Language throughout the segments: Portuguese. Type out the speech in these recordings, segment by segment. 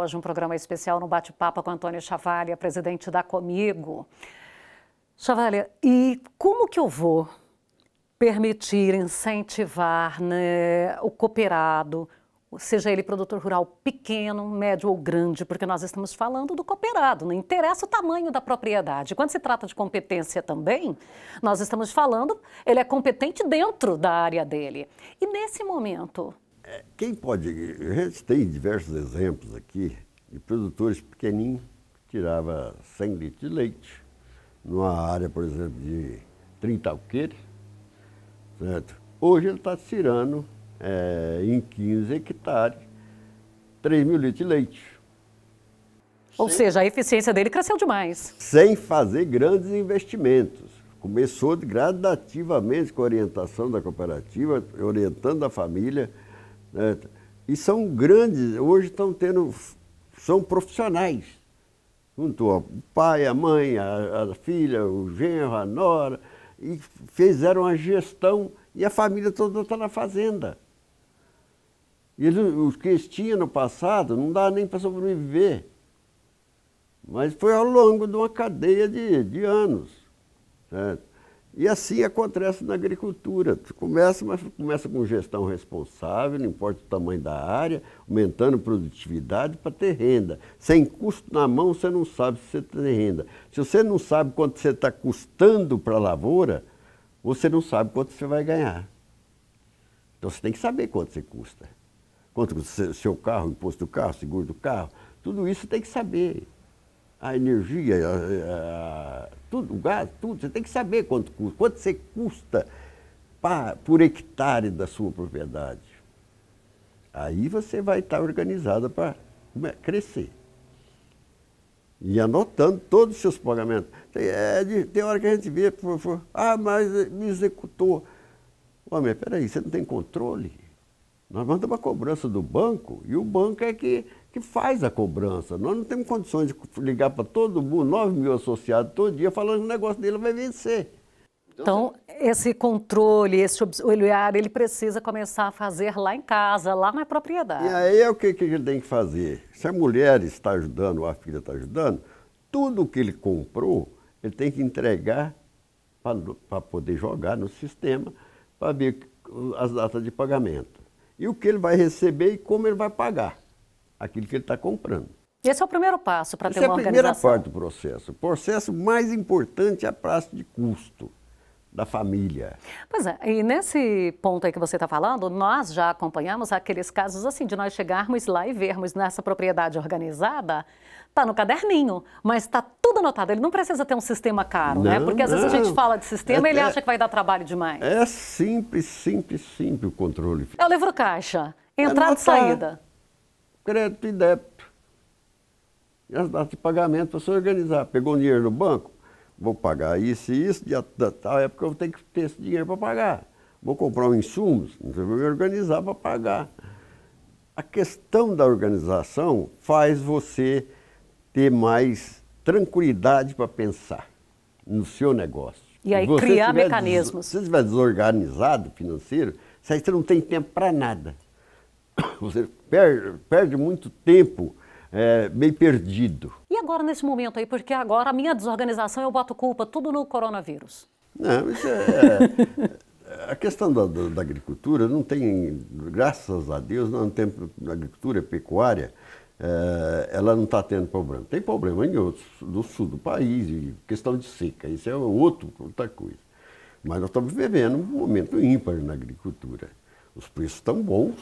Hoje um programa especial no bate-papo com Antônio Chavalha, presidente da Comigo. Chavalha, e como que eu vou permitir, incentivar né, o cooperado, seja ele produtor rural pequeno, médio ou grande, porque nós estamos falando do cooperado, não interessa o tamanho da propriedade. Quando se trata de competência também, nós estamos falando, ele é competente dentro da área dele. E nesse momento, quem pode. A gente tem diversos exemplos aqui de produtores pequeninos que tirava 100 litros de leite numa área, por exemplo, de 30 alqueires, certo? Hoje ele está tirando é, em 15 hectares 3 mil litros de leite. Ou seja, a eficiência dele cresceu demais. Sem fazer grandes investimentos. Começou gradativamente com a orientação da cooperativa, orientando a família né? E são grandes, hoje estão tendo, são profissionais. Juntou o pai, a mãe, a, a filha, o genro, a nora, e fizeram a gestão e a família toda está na fazenda. E eles, os que eles tinham no passado não dá nem para sobreviver. Mas foi ao longo de uma cadeia de, de anos. Certo? E assim acontece na agricultura. Começa, mas começa com gestão responsável, não importa o tamanho da área, aumentando produtividade para ter renda. Sem custo na mão, você não sabe se você tem renda. Se você não sabe quanto você está custando para a lavoura, você não sabe quanto você vai ganhar. Então você tem que saber quanto você custa. Quanto custa seu carro, imposto do carro, seguro do carro, tudo isso você tem que saber a energia, a, a, tudo, o gás, tudo. Você tem que saber quanto custa, quanto você custa pra, por hectare da sua propriedade. Aí você vai estar organizada para né, crescer. E anotando todos os seus pagamentos. Tem, é, tem hora que a gente vê, por, por, ah, mas me executou. Homem, peraí, você não tem controle? Nós mandamos a cobrança do banco e o banco é que que faz a cobrança. Nós não temos condições de ligar para todo mundo, 9 mil associados todo dia, falando que o negócio dele vai vencer. Então, esse controle, esse olhar, ele precisa começar a fazer lá em casa, lá na propriedade. E aí é o que, que ele tem que fazer. Se a mulher está ajudando, ou a filha está ajudando, tudo que ele comprou, ele tem que entregar para poder jogar no sistema, para ver as datas de pagamento. E o que ele vai receber e como ele vai pagar aquilo que ele está comprando. Esse é o primeiro passo para ter uma organização. Essa é a primeira parte do processo. O processo mais importante é a praça de custo da família. Pois é, e nesse ponto aí que você está falando, nós já acompanhamos aqueles casos assim, de nós chegarmos lá e vermos nessa propriedade organizada, tá no caderninho, mas está tudo anotado. Ele não precisa ter um sistema caro, né? não, né? Porque às não. vezes a gente fala de sistema é, ele é- acha que vai dar trabalho demais. É simples, simples, simples o controle. É o livro caixa, é entrada e saída crédito e débito. E as datas de pagamento para se organizar. Pegou o dinheiro no banco, vou pagar isso e isso, e a tal época eu tenho que ter esse dinheiro para pagar. Vou comprar um insumos, você vai me organizar para pagar. A questão da organização faz você ter mais tranquilidade para pensar no seu negócio. E aí você criar mecanismos. Se você estiver desorganizado financeiro, você não tem tempo para nada. Você perde muito tempo é, meio perdido. E agora nesse momento aí, porque agora a minha desorganização eu boto culpa tudo no coronavírus. Não, isso é... é a questão da, da, da, agricultura não tem, graças a Deus, não tem agricultura é pecuária, é, ela não está tendo problema. Tem problema em outros, do sul do país, questão de seca, isso é outro, outra coisa. Mas nós estamos vivendo um momento ímpar na agricultura. Os preços estão bons,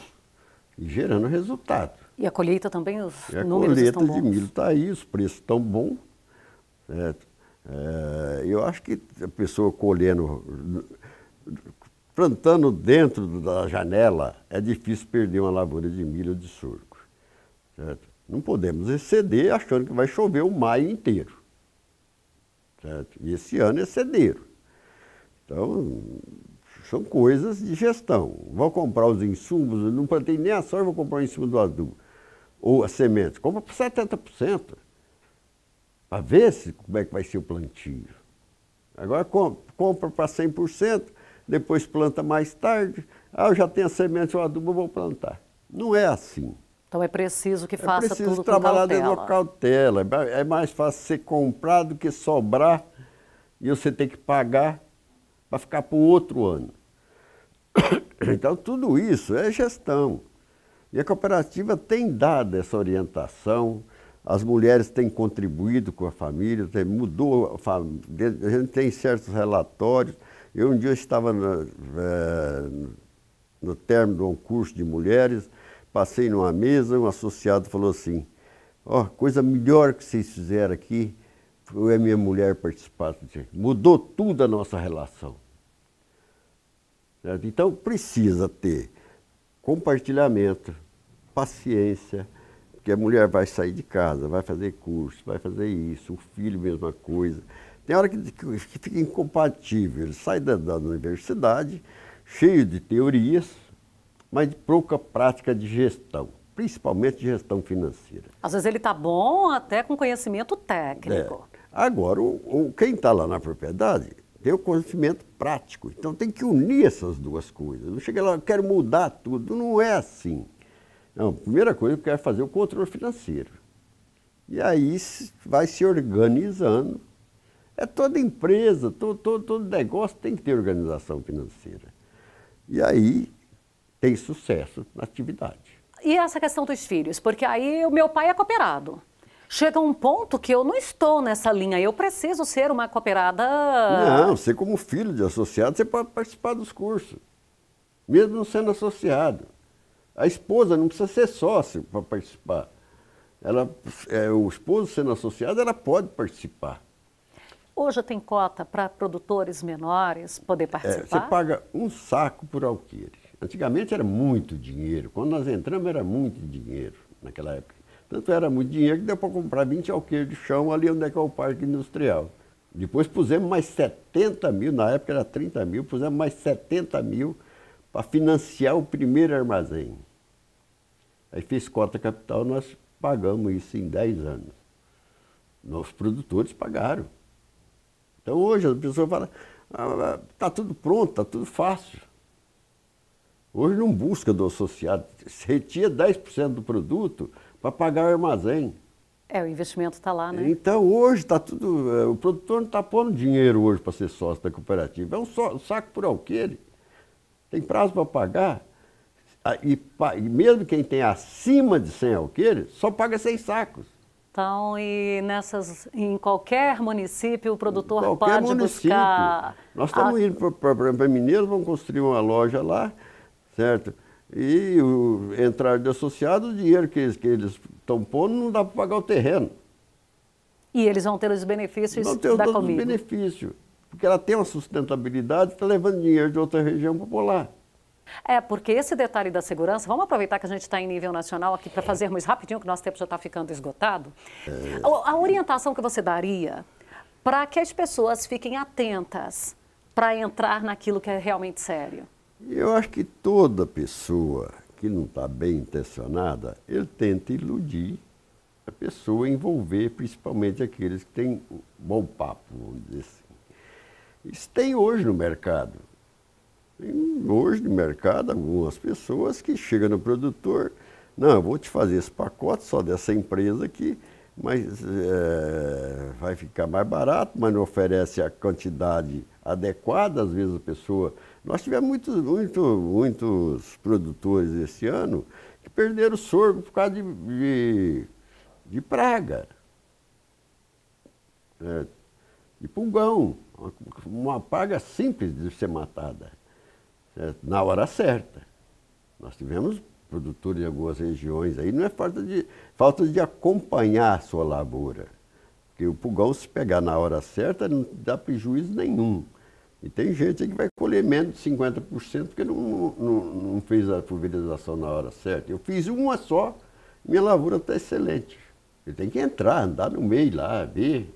e gerando resultado. E a colheita também, os e números estão bons. A colheita de milho está aí, os preços estão bons. É, é, eu acho que a pessoa colhendo, plantando dentro da janela, é difícil perder uma lavoura de milho ou de surco. Certo? Não podemos exceder achando que vai chover o maio inteiro. Certo? E esse ano é cedeiro. Então, são coisas de gestão. Vou comprar os insumos, não plantei nem a soja, vou comprar o insumo do adubo. Ou a semente. Compra por 70%. Para ver se, como é que vai ser o plantio. Agora compra para 100%, depois planta mais tarde. Ah, eu já tenho a semente, o adubo, vou plantar. Não é assim. Então é preciso que é faça preciso tudo com cautela. É preciso trabalhar cautela. É mais fácil ser comprado que sobrar e você ter que pagar para ficar para o outro ano. Então, tudo isso é gestão. E a cooperativa tem dado essa orientação, as mulheres têm contribuído com a família, tem, mudou a família, a gente tem certos relatórios. Eu um dia estava na, é, no término de um curso de mulheres, passei numa mesa, um associado falou assim, ó, oh, coisa melhor que vocês fizeram aqui foi a minha mulher participar disso. Mudou tudo a nossa relação. Certo? Então, precisa ter compartilhamento, paciência, porque a mulher vai sair de casa, vai fazer curso, vai fazer isso, o filho, mesma coisa. Tem hora que, que, fica incompatível, ele sai da, da universidade cheio de teorias, mas de pouca prática de gestão principalmente de gestão financeira. Às vezes ele está bom até com conhecimento técnico. É. Agora, o, o quem está lá na propriedade tem o conhecimento prático. Então tem que unir essas duas coisas. Não chega lá, quero mudar tudo. Não é assim. Não, a primeira coisa que eu quero é fazer o controle financeiro. E aí vai se organizando. É toda empresa, todo, todo, todo negócio tem que ter organização financeira. E aí tem sucesso na atividade. E essa questão dos filhos? Porque aí o meu pai é cooperado chega um ponto que eu não estou nessa linha, eu preciso ser uma cooperada. Não, você como filho de associado, você pode participar dos cursos, mesmo não sendo associado. A esposa não precisa ser sócio para participar. Ela, é, o esposo sendo associado, ela pode participar. Hoje tem cota para produtores menores poder participar? É, você paga um saco por alqueire. Antigamente era muito dinheiro. Quando nós entramos era muito dinheiro naquela época. Tanto era muito dinheiro que deu para comprar 20 alqueires de chão ali onde é que é o parque industrial. Depois pusemos mais 70 mil, na época era 30 mil, pusemos mais 70 mil para financiar o primeiro armazém. Aí fez cota capital, nós pagamos isso em 10 anos. nossos produtores pagaram. Então hoje a pessoa fala, está ah, ah tá tudo pronto, está tudo fácil. Hoje não busca do associado. Se retira 10% do produto, para pagar o armazém. É, o investimento está lá, né? Então, hoje está tudo. Eh, o produtor não está pondo dinheiro hoje para ser sócio da cooperativa. É um, só, um saco por alqueire. Tem prazo para pagar. Ah, e, e, mesmo quem tem acima de 100 alqueires, só paga seis sacos. Então, e nessas, em qualquer município, o produtor qualquer pode município. buscar. Nós estamos a... indo para Mineiros, vamos construir uma loja lá, certo? E o entrar de associado, o dinheiro que eles que eles estão pondo não dá para pagar o terreno. E eles vão ter os benefícios não ter da os Comigo. benefícios. Porque ela tem uma sustentabilidade, está levando dinheiro de outra região popular. É, porque esse detalhe da segurança, vamos aproveitar que a gente está em nível nacional aqui para fazermos rapidinho, que o nosso tempo já está ficando esgotado. É... A orientação que você daria para que as pessoas fiquem atentas para entrar naquilo que é realmente sério? Eu acho que toda pessoa que não está bem intencionada, ele tenta iludir a pessoa, envolver principalmente aqueles que têm bom papo, vamos dizer assim. Isso tem hoje no mercado. Tem hoje no mercado algumas pessoas que chegam no produtor, não, eu vou te fazer esse pacote só dessa empresa aqui, mas é, vai ficar mais barato, mas não oferece a quantidade adequada, às vezes a pessoa nós tivemos muitos, muito, muitos produtores esse ano que perderam sorgo por causa de, de, de praga, é, de pulgão, uma, praga simples de ser matada, na hora certa. Nós tivemos produtores de algumas regiões aí, não é falta de, falta de acompanhar a sua lavoura. Porque o pulgão, se pegar na hora certa, não dá prejuízo nenhum. E tem gente aí que vai colher menos de 50% porque não, não, não fez a pulverização na hora certa. Eu fiz uma só, minha lavoura está excelente. Ele tem que entrar, andar no meio lá, ver.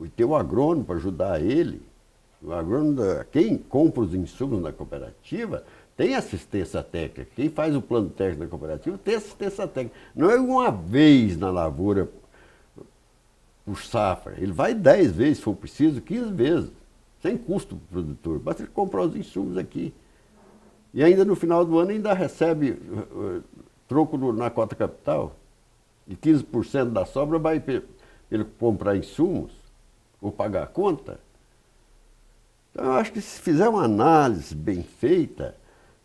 E ter o agrônomo para ajudar ele. O agrônomo, quem compra os insumos na cooperativa, tem assistência técnica. Quem faz o plano técnico da cooperativa tem assistência técnica. Não é uma vez na lavoura por safra. Ele vai 10 vezes, se for preciso, 15 vezes sem custo para o produtor. Basta ele comprar os insumos aqui. E ainda no final do ano ainda recebe uh, troco no, na cota capital. E 15% da sobra vai para ele comprar insumos ou pagar a conta. Então eu acho que se fizer uma análise bem feita,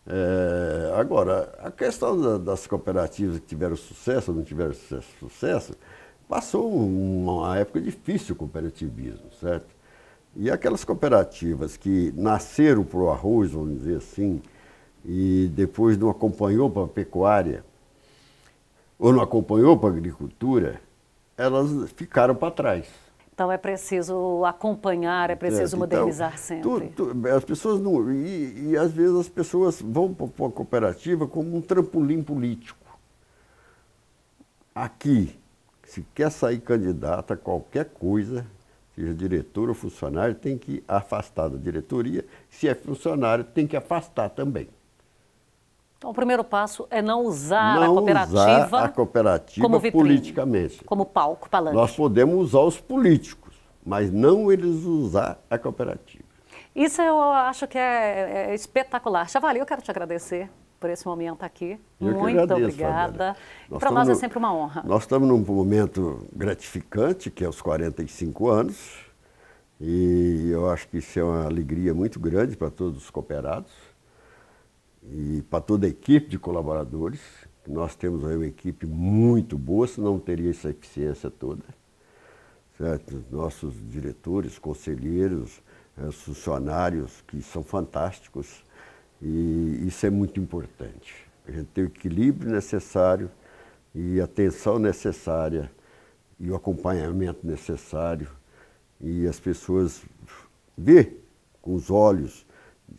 é, agora, a questão da, das cooperativas que tiveram sucesso ou não tiveram sucesso, sucesso passou uma época difícil o cooperativismo, certo? E aquelas cooperativas que nasceram para o arroz, vamos dizer assim, e depois não acompanhou para a pecuária, ou não acompanhou para a agricultura, elas ficaram para trás. Então é preciso acompanhar, é preciso é, então, modernizar então, sempre. Tu, tu, as pessoas não. E, e, às vezes as pessoas vão para a cooperativa como um trampolim político. Aqui, se quer sair candidata a qualquer coisa, o diretor ou funcionário, tem que afastar da diretoria. Se é funcionário, tem que afastar também. Então, o primeiro passo é não usar não a cooperativa, usar a cooperativa como vitrine, politicamente. Como palco, palanque. Nós podemos usar os políticos, mas não eles usar a cooperativa. Isso eu acho que é, é espetacular. Chavali, eu quero te agradecer por esse momento aqui. Eu Muito agradeço, obrigada. Para nós é sempre uma honra. Nós estamos num momento gratificante, que é os 45 anos, e eu acho que isso é uma alegria muito grande para todos os cooperados e para toda a equipe de colaboradores. Nós temos aí uma equipe muito boa, senão não teria essa eficiência toda. Certo? Nossos diretores, conselheiros, eh, funcionários que são fantásticos. E isso é muito importante. A gente tem o equilíbrio necessário e a atenção necessária e o acompanhamento necessário e as pessoas ver com os olhos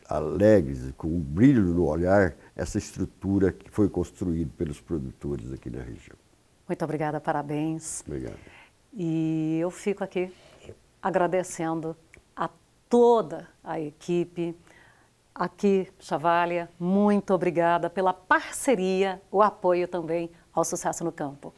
alegres, com um brilho no olhar, essa estrutura que foi construída pelos produtores aqui na região. Muito obrigada, parabéns. Obrigado. E eu fico aqui agradecendo a toda a equipe aqui, Chavalha, muito obrigada pela parceria, o apoio também ao Sucesso no Campo.